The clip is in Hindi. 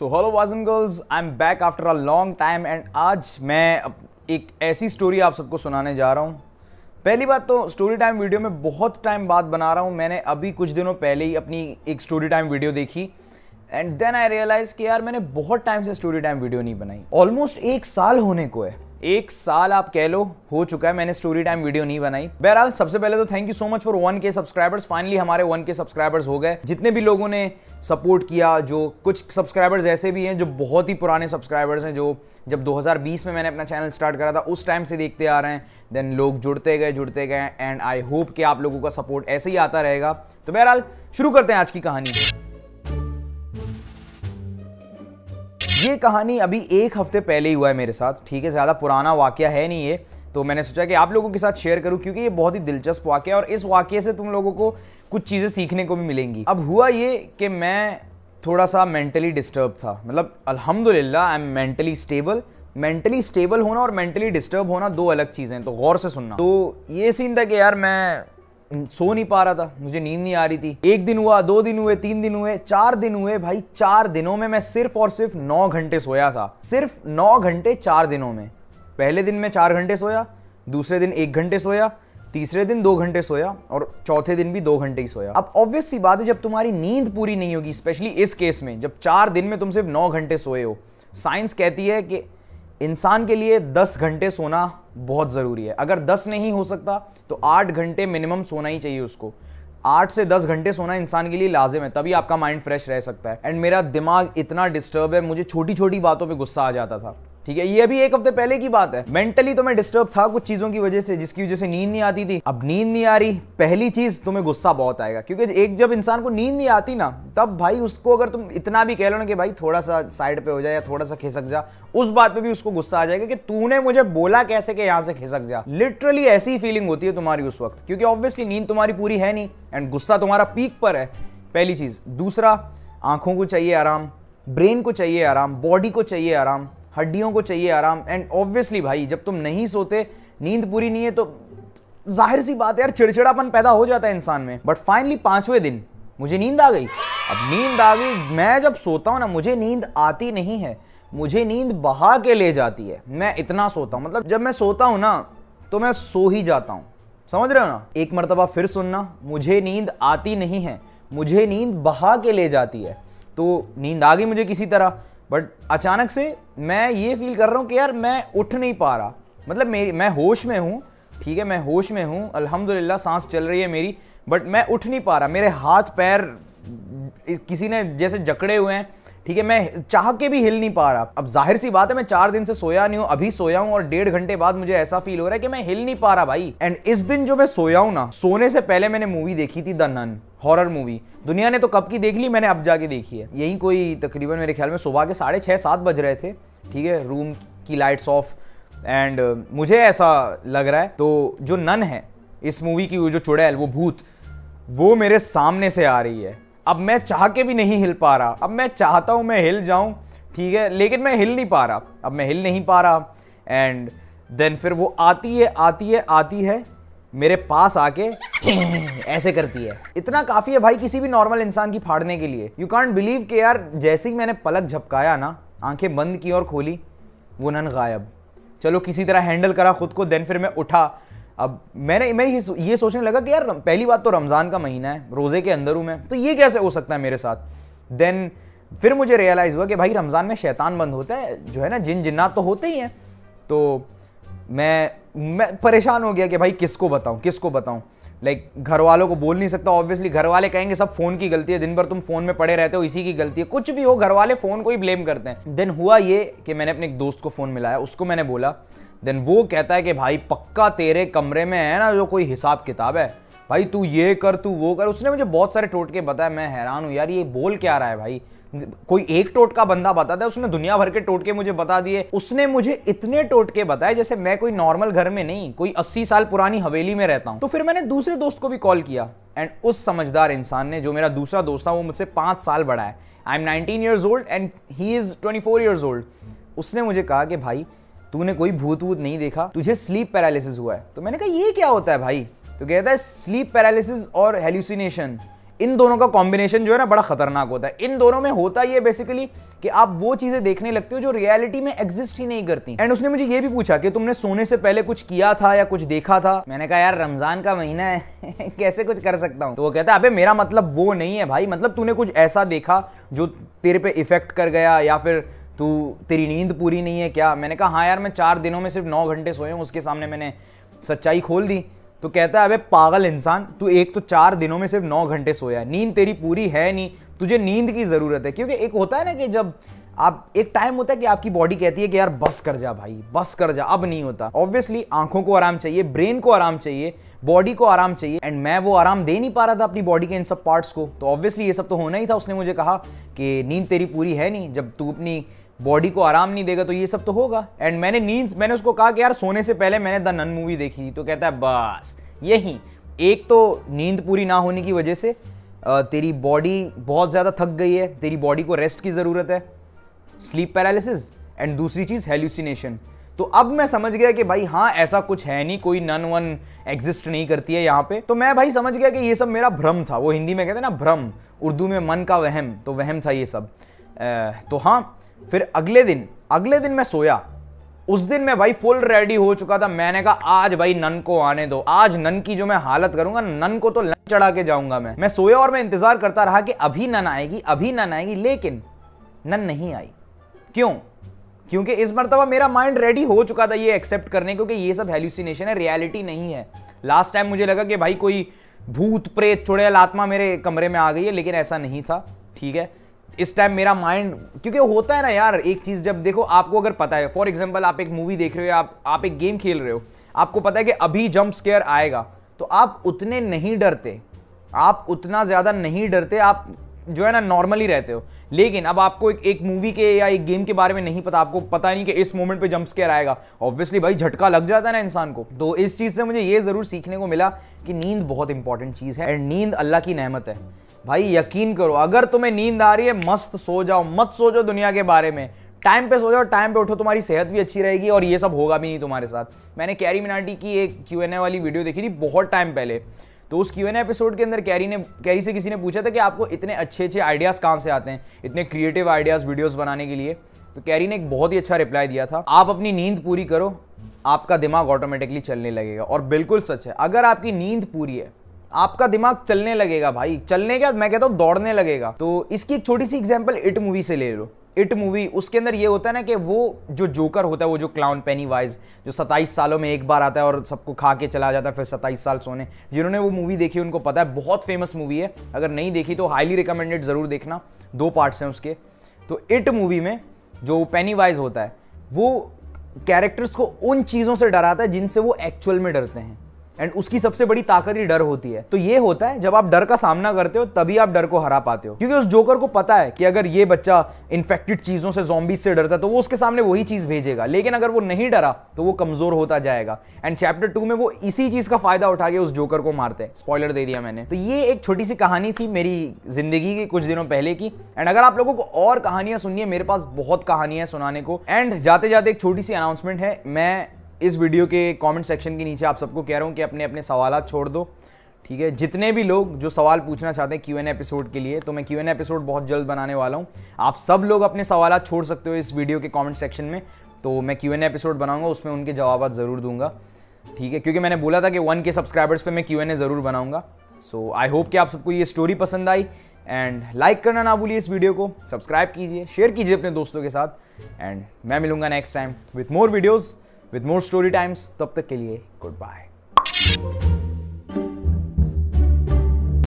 so hello boys and girls I am back after a long time and आज मैं एक ऐसी स्टोरी आप सबको सुनाने जा रहा हूँ पहली बात तो स्टोरी टाइम वीडियो में बहुत टाइम बाद बना रहा हूँ मैंने अभी कुछ दिनों पहले ही अपनी एक स्टोरी टाइम वीडियो देखी एंड देन आई रियलाइज कि यार मैंने बहुत टाइम से स्टोरी टाइम वीडियो नहीं बनाई ऑलमोस्ट एक साल होने को है एक साल आप कह लो हो चुका है मैंने स्टोरी टाइम वीडियो नहीं बनाई बहरहाल सबसे पहले तो thank you so much for one K subscribers finally हमारे वन के सब्सक्राइबर्स हो गए जितने भी लोगों ने सपोर्ट किया जो कुछ सब्सक्राइबर्स ऐसे भी हैं जो बहुत ही पुराने सब्सक्राइबर्स हैं जो जब 2020 में मैंने अपना चैनल स्टार्ट करा था उस टाइम से देखते आ रहे हैं देन लोग जुड़ते गए जुड़ते गए एंड आई होप कि आप लोगों का सपोर्ट ऐसे ही आता रहेगा तो बहरहाल शुरू करते हैं आज की कहानी ये कहानी अभी एक हफ्ते पहले ही हुआ है मेरे साथ ठीक है ज़्यादा पुराना वाक्य है नहीं ये तो मैंने सोचा कि आप लोगों के साथ शेयर करूं क्योंकि ये बहुत ही दिलचस्प वाक्य है और इस वाक्य से तुम लोगों को कुछ चीज़ें सीखने को भी मिलेंगी अब हुआ ये कि मैं थोड़ा सा मेंटली डिस्टर्ब था मतलब अल्हम्दुलिल्लाह I am mentally stable mentally stable होना और मेंटली डिस्टर्ब होना दो अलग चीज़ें तो गौर से सुनना तो ये सीन था कि यार मैं सो नहीं पा रहा था मुझे नींद नहीं आ रही थी एक दिन हुआ दो दिन हुए तीन दिन हुए चार दिन हुए भाई चार दिनों में मैं सिर्फ और सिर्फ नौ घंटे सोया था सिर्फ नौ घंटे चार दिनों में पहले दिन मैं चार घंटे सोया दूसरे दिन एक घंटे सोया तीसरे दिन दो घंटे सोया और चौथे दिन भी दो घंटे ही सोया अब ऑब्वियस सी बात है जब तुम्हारी नींद पूरी नहीं होगी स्पेशली इस केस में जब चार दिन में तुम सिर्फ नौ घंटे सोए हो साइंस कहती है कि इंसान के लिए दस घंटे सोना बहुत ज़रूरी है अगर दस नहीं हो सकता तो आठ घंटे मिनिमम सोना ही चाहिए उसको आठ से दस घंटे सोना इंसान के लिए लाजिम है तभी आपका माइंड फ्रेश रह सकता है एंड मेरा दिमाग इतना डिस्टर्ब है मुझे छोटी छोटी बातों पे गुस्सा आ जाता था ठीक है ये अभी एक हफ्ते पहले की बात है मेंटली तो मैं डिस्टर्ब था कुछ चीजों की वजह से जिसकी वजह से नींद नहीं आती थी अब नींद नहीं आ रही पहली चीज तुम्हें गुस्सा बहुत आएगा क्योंकि एक जब इंसान को नींद नहीं आती ना तब भाई उसको अगर तुम इतना भी कह लो ना कि भाई थोड़ा सा साइड पे हो जाए या थोड़ा सा खिसक जा उस बात पे भी उसको गुस्सा आ जाएगा कि तूने मुझे बोला कैसे कि यहाँ से खिसक जा लिटरली ऐसी फीलिंग होती है तुम्हारी उस वक्त क्योंकि ऑब्वियसली नींद तुम्हारी पूरी है नहीं एंड गुस्सा तुम्हारा पीक पर है पहली चीज दूसरा आंखों को चाहिए आराम ब्रेन को चाहिए आराम बॉडी को चाहिए आराम हड्डियों को चाहिए आराम एंड ऑब्वियसली भाई जब तुम नहीं सोते नींद पूरी नहीं है तो जाहिर सी बात है यार चिड़चिड़ापन पैदा हो जाता है इंसान में बट फाइनली पांचवें दिन मुझे नींद आ गई अब नींद आ गई मैं जब सोता हूँ ना मुझे नींद आती नहीं है मुझे नींद बहा के ले जाती है मैं इतना सोता हूँ मतलब जब मैं सोता हूँ ना तो मैं सो ही जाता हूँ समझ रहे हो ना एक मरतबा फिर सुनना मुझे नींद आती नहीं है मुझे नींद बहा के ले जाती है तो नींद आ गई मुझे किसी तरह बट अचानक से मैं ये फील कर रहा हूँ कि यार मैं उठ नहीं पा रहा मतलब मेरी मैं होश में हूँ ठीक है मैं होश में हूँ अल्हम्दुलिल्लाह सांस चल रही है मेरी बट मैं उठ नहीं पा रहा मेरे हाथ पैर किसी ने जैसे जकड़े हुए हैं ठीक है मैं चाह के भी हिल नहीं पा रहा अब जाहिर सी बात है मैं चार दिन से सोया नहीं हूँ अभी सोया हूँ और डेढ़ घंटे बाद मुझे ऐसा फील हो रहा है कि मैं हिल नहीं पा रहा भाई एंड इस दिन जो मैं सोया हूँ ना सोने से पहले मैंने मूवी देखी थी द नन हॉरर मूवी दुनिया ने तो कब की देख ली मैंने अब जाके देखी है यही कोई तकरीबन मेरे ख्याल में सुबह के साढ़े छः सात बज रहे थे ठीक है रूम की लाइट्स ऑफ एंड मुझे ऐसा लग रहा है तो जो नन है इस मूवी की वो जो चुड़ैल वो भूत वो मेरे सामने से आ रही है अब मैं चाह के भी नहीं हिल पा रहा अब मैं चाहता हूँ मैं हिल जाऊँ ठीक है लेकिन मैं हिल नहीं पा रहा अब मैं हिल नहीं पा रहा एंड देन फिर वो आती है आती है आती है मेरे पास आके ऐसे करती है इतना काफ़ी है भाई किसी भी नॉर्मल इंसान की फाड़ने के लिए यू कॉन्ट बिलीव के यार जैसे ही मैंने पलक झपकाया ना आंखें बंद की और खोली वो नन गायब चलो किसी तरह हैंडल करा खुद को देन फिर मैं उठा अब मैंने मैं ये सोचने लगा कि यार पहली बात तो रमज़ान का महीना है रोज़े के अंदर हूँ मैं तो ये कैसे हो सकता है मेरे साथ देन फिर मुझे रियलाइज़ हुआ कि भाई रमज़ान में शैतान बंद होता है जो है ना जिन जिन्नात तो होते ही हैं तो मैं मैं परेशान हो गया कि भाई किसको बताऊँ किसको बताऊँ लाइक घर वालों को बोल नहीं सकता ऑब्वियसली घर वाले कहेंगे सब फोन की गलती है दिन भर तुम फोन में पड़े रहते हो इसी की गलती है कुछ भी हो घर वाले फोन को ही ब्लेम करते हैं देन हुआ ये कि मैंने अपने एक दोस्त को फोन मिलाया उसको मैंने बोला देन वो कहता है कि भाई पक्का तेरे कमरे में है ना जो कोई हिसाब किताब है भाई तू ये कर तू वो कर उसने मुझे बहुत सारे टोटके बताए मैं हैरान हूँ यार ये बोल क्या रहा है भाई कोई एक टोटका बंदा बताता है उसने दुनिया भर के टोटके मुझे बता दिए उसने मुझे इतने टोटके बताए जैसे मैं कोई नॉर्मल घर में नहीं कोई अस्सी साल पुरानी हवेली में रहता हूँ तो फिर मैंने दूसरे दोस्त को भी कॉल किया एंड उस समझदार इंसान ने जो मेरा दूसरा दोस्त था वो मुझसे पाँच साल बड़ा है I am nineteen years old and he is twenty four years old उसने मुझे कहा कि भाई तूने कोई भूत वूत नहीं देखा तुझे स्लीप पैरालिसिस हुआ है तो मैंने कहा ये क्या होता है भाई तो कहता है स्लीप पैरालिसिस और हेल्यूसिनेशन इन दोनों का कॉम्बिनेशन जो है ना बड़ा खतरनाक होता है इन दोनों में होता ये बेसिकली कि आप वो चीजें देखने लगते हो जो रियलिटी में एग्जिस्ट ही नहीं करती एंड उसने मुझे ये भी पूछा कि तुमने सोने से पहले कुछ किया था या कुछ देखा था मैंने कहा यार रमजान का महीना है कैसे कुछ कर सकता हूँ तो वो कहता है अबे मेरा मतलब वो नहीं है भाई मतलब तूने कुछ ऐसा देखा जो तेरे पे इफेक्ट कर गया या फिर तू तेरी नींद पूरी नहीं है क्या मैंने कहा हाँ यार मैं चार दिनों में सिर्फ नौ घंटे सोए हूँ उसके सामने मैंने सच्चाई खोल दी तो कहता है अबे पागल इंसान तू एक तो चार दिनों में सिर्फ नौ घंटे सोया है नींद तेरी पूरी है नहीं तुझे नींद की ज़रूरत है क्योंकि एक होता है ना कि जब आप एक टाइम होता है कि आपकी बॉडी कहती है कि यार बस कर जा भाई बस कर जा अब नहीं होता ऑब्वियसली आंखों को आराम चाहिए ब्रेन को आराम चाहिए बॉडी को आराम चाहिए एंड मैं वो आराम दे नहीं पा रहा था अपनी बॉडी के इन सब पार्ट्स को तो ऑब्वियसली ये सब तो होना ही था उसने मुझे कहा कि नींद तेरी पूरी है नहीं जब तू अपनी बॉडी को आराम नहीं देगा तो ये सब तो होगा एंड मैंने नींद मैंने उसको कहा कि यार सोने से पहले मैंने द नन मूवी देखी तो कहता है बस यही एक तो नींद पूरी ना होने की वजह से तेरी बॉडी बहुत ज़्यादा थक गई है तेरी बॉडी को रेस्ट की ज़रूरत है स्लीप पैरालिसिस एंड दूसरी चीज़ हेल्यूसिनेशन तो अब मैं समझ गया कि भाई हाँ ऐसा कुछ है नहीं कोई नन वन एग्जिस्ट नहीं करती है यहाँ पे तो मैं भाई समझ गया कि ये सब मेरा भ्रम था वो हिंदी में कहते हैं ना भ्रम उर्दू में मन का वहम तो वहम था ये सब आ, तो हाँ फिर अगले दिन अगले दिन मैं सोया उस दिन मैं भाई फुल रेडी हो चुका था मैंने कहा आज भाई नन को आने दो आज नन की जो मैं हालत करूंगा नन को तो लन चढ़ा के जाऊंगा मैं मैं सोया और मैं इंतजार करता रहा कि अभी नन आएगी अभी नन आएगी लेकिन नन नहीं आई क्यों क्योंकि इस मरतबा मेरा माइंड रेडी हो चुका था ये एक्सेप्ट करने क्योंकि ये सब हेल्यूसिनेशन है रियलिटी नहीं है लास्ट टाइम मुझे लगा कि भाई कोई भूत प्रेत चुड़ैल आत्मा मेरे कमरे में आ गई है लेकिन ऐसा नहीं था ठीक है इस टाइम मेरा माइंड क्योंकि होता है ना यार एक चीज़ जब देखो आपको अगर पता है फॉर एग्जाम्पल आप एक मूवी देख रहे हो आप आप एक गेम खेल रहे हो आपको पता है कि अभी जंप स्केयर आएगा तो आप उतने नहीं डरते आप उतना ज़्यादा नहीं डरते आप जो है ना नॉर्मली रहते हो लेकिन अब आपको एक एक मूवी के या एक गेम के बारे में नहीं पता आपको पता नहीं कि इस मोमेंट पे जंप स्केयर आएगा ऑब्वियसली भाई झटका लग जाता है ना इंसान को तो इस चीज़ से मुझे ये ज़रूर सीखने को मिला कि नींद बहुत इंपॉर्टेंट चीज़ है एंड नींद अल्लाह की नहमत है भाई यकीन करो अगर तुम्हें नींद आ रही है मस्त सो जाओ मत सोचो दुनिया के बारे में टाइम पे सो जाओ टाइम पे उठो तुम्हारी सेहत भी अच्छी रहेगी और ये सब होगा भी नहीं तुम्हारे साथ मैंने कैरी मिनाटी की एक क्यू एन ए वाली वीडियो देखी थी बहुत टाइम पहले तो उस क्यू एन एपिसोड के अंदर कैरी ने कैरी से किसी ने पूछा था कि आपको इतने अच्छे अच्छे आइडियाज़ कहाँ से आते हैं इतने क्रिएटिव आइडियाज़ वीडियोज़ बनाने के लिए तो कैरी ने एक बहुत ही अच्छा रिप्लाई दिया था आप अपनी नींद पूरी करो आपका दिमाग ऑटोमेटिकली चलने लगेगा और बिल्कुल सच है अगर आपकी नींद पूरी है आपका दिमाग चलने लगेगा भाई चलने क्या मैं कहता हूँ दौड़ने लगेगा तो इसकी एक छोटी सी एग्जाम्पल इट मूवी से ले लो इट मूवी उसके अंदर ये होता है ना कि वो जो जोकर होता है वो जो क्लाउन पेनी वाइज जो सत्ताईस सालों में एक बार आता है और सबको खा के चला जाता है फिर सत्ताईस साल सोने जिन्होंने वो मूवी देखी उनको पता है बहुत फेमस मूवी है अगर नहीं देखी तो हाईली रिकमेंडेड ज़रूर देखना दो पार्ट्स हैं उसके तो इट मूवी में जो पेनी वाइज होता है वो कैरेक्टर्स को उन चीज़ों से डराता है जिनसे वो एक्चुअल में डरते हैं एंड उसकी सबसे बड़ी ताकत ही डर होती है तो ये होता है जब आप डर का सामना करते हो तभी आप डर को हरा पाते हो क्योंकि उस जोकर को पता है कि अगर ये बच्चा इन्फेक्टेड चीज़ों से जोबीज से डरता है तो वो उसके सामने वही चीज़ भेजेगा लेकिन अगर वो नहीं डरा तो वो कमज़ोर होता जाएगा एंड चैप्टर टू में वो इसी चीज़ का फ़ायदा उठा के उस जोकर को मारते हैं स्पॉयलर दे दिया मैंने तो ये एक छोटी सी कहानी थी मेरी ज़िंदगी के कुछ दिनों पहले की एंड अगर आप लोगों को और कहानियां सुनिए मेरे पास बहुत कहानियां सुनाने को एंड जाते जाते एक छोटी सी अनाउंसमेंट है मैं इस वीडियो के कमेंट सेक्शन के नीचे आप सबको कह रहा हूँ कि अपने अपने सवाल छोड़ दो ठीक है जितने भी लोग जो सवाल पूछना चाहते हैं क्यू एन एपिसोड के लिए तो मैं क्यू एन एपिसोड बहुत जल्द बनाने वाला हूँ आप सब लोग अपने सवाल छोड़ सकते हो इस वीडियो के कॉमेंट सेक्शन में तो मैं क्यू एन एपिसोड बनाऊंगा उसमें उनके जवाब ज़रूर दूंगा ठीक है क्योंकि मैंने बोला था कि वन के सब्सक्राइबर्स पर मैं क्यू एन ए ज़रूर बनाऊंगा सो आई होप कि आप सबको ये स्टोरी पसंद आई एंड लाइक करना ना भूलिए इस वीडियो को सब्सक्राइब कीजिए शेयर कीजिए अपने दोस्तों के साथ एंड मैं मिलूंगा next time with more videos with more story times तब तक के लिए गुड बाय